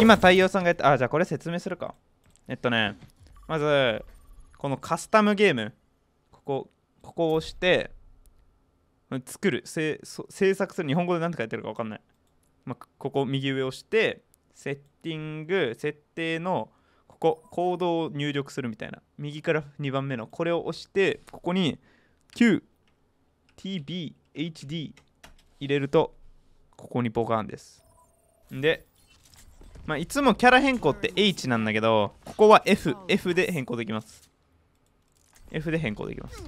今太陽さんがやってあじゃあこれ説明するかえっとねまずこのカスタムゲームここここを押して作る制作する日本語で何て書いてるか分かんない、まあ、ここ右上を押してセッティング設定のここコードを入力するみたいな右から2番目のこれを押してここに QTBHD 入れるとここにボカンですでまあ、いつもキャラ変更って H なんだけどここは FF で変更できます F で変更できます